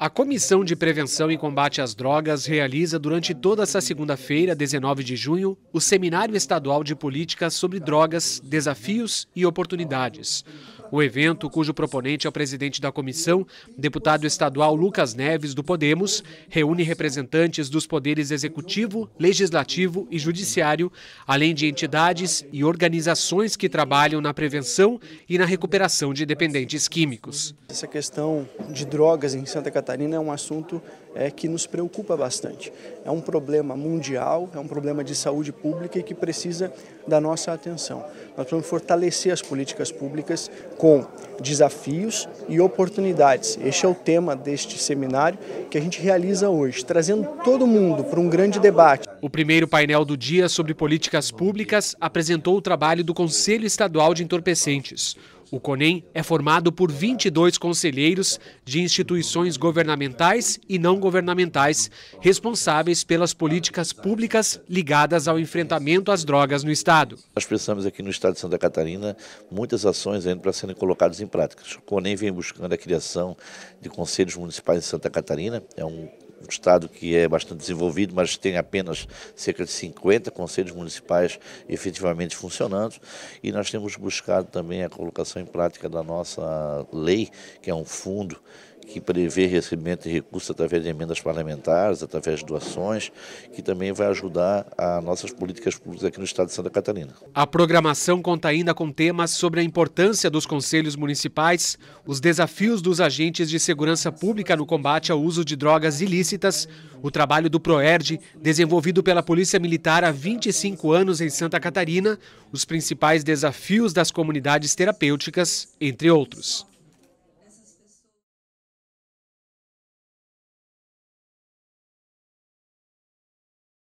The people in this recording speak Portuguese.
A Comissão de Prevenção e Combate às Drogas realiza durante toda essa segunda-feira, 19 de junho, o Seminário Estadual de Políticas sobre Drogas, Desafios e Oportunidades. O evento, cujo proponente é o presidente da comissão, deputado estadual Lucas Neves, do Podemos, reúne representantes dos poderes executivo, legislativo e judiciário, além de entidades e organizações que trabalham na prevenção e na recuperação de dependentes químicos. Essa questão de drogas em Santa Catarina é um assunto é, que nos preocupa bastante. É um problema mundial, é um problema de saúde pública e que precisa da nossa atenção. Nós precisamos fortalecer as políticas públicas com desafios e oportunidades. Este é o tema deste seminário que a gente realiza hoje, trazendo todo mundo para um grande debate. O primeiro painel do dia sobre políticas públicas apresentou o trabalho do Conselho Estadual de Entorpecentes. O CONEM é formado por 22 conselheiros de instituições governamentais e não governamentais responsáveis pelas políticas públicas ligadas ao enfrentamento às drogas no Estado. Nós precisamos aqui no Estado de Santa Catarina muitas ações ainda para serem colocadas em prática. O CONEM vem buscando a criação de conselhos municipais de Santa Catarina, é um um estado que é bastante desenvolvido, mas tem apenas cerca de 50 conselhos municipais efetivamente funcionando. E nós temos buscado também a colocação em prática da nossa lei, que é um fundo que prevê recebimento de recursos através de emendas parlamentares, através de doações, que também vai ajudar as nossas políticas públicas aqui no estado de Santa Catarina. A programação conta ainda com temas sobre a importância dos conselhos municipais, os desafios dos agentes de segurança pública no combate ao uso de drogas ilícitas, o trabalho do PROERD, desenvolvido pela Polícia Militar há 25 anos em Santa Catarina, os principais desafios das comunidades terapêuticas, entre outros.